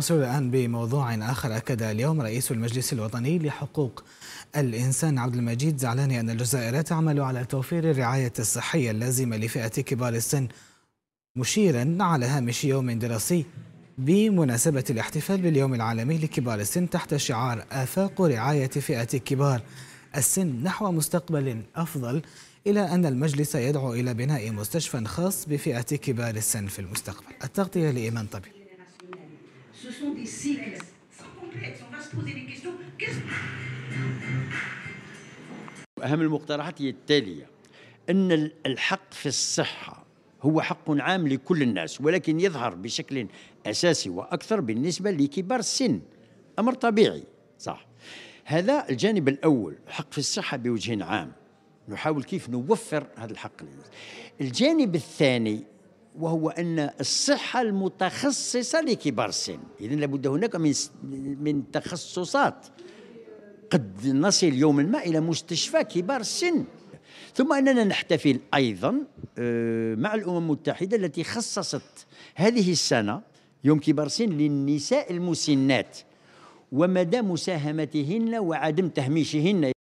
نصل الآن بموضوع آخر أكد اليوم رئيس المجلس الوطني لحقوق الإنسان عبد المجيد زعلاني أن الجزائر تعمل على توفير الرعاية الصحية اللازمة لفئة كبار السن مشيرا على هامش يوم دراسي بمناسبة الاحتفال باليوم العالمي لكبار السن تحت شعار آفاق رعاية فئة كبار السن نحو مستقبل أفضل إلى أن المجلس يدعو إلى بناء مستشفى خاص بفئة كبار السن في المستقبل التغطية لإيمان طبيب ce sont des cycles. Sans complexe, on va se poser des questions. Qu'est-ce أهم المقترحات هي التالية أن الحق في الصحة هو حق عام لكل الناس ولكن يظهر بشكل أساسي وأكثر بالنسبة لكبار السن أمر طبيعي صح هذا الجانب الأول حق في الصحة بوجه عام نحاول كيف نوفر هذا الحق للناس الجانب الثاني وهو ان الصحه المتخصصه لكبار السن اذا لابد هناك من من تخصصات قد نصل يوما ما الى مستشفى كبار السن ثم اننا نحتفل ايضا آه، مع الامم المتحده التي خصصت هذه السنه يوم كبار السن للنساء المسنات ومدى مساهمتهن وعدم تهميشهن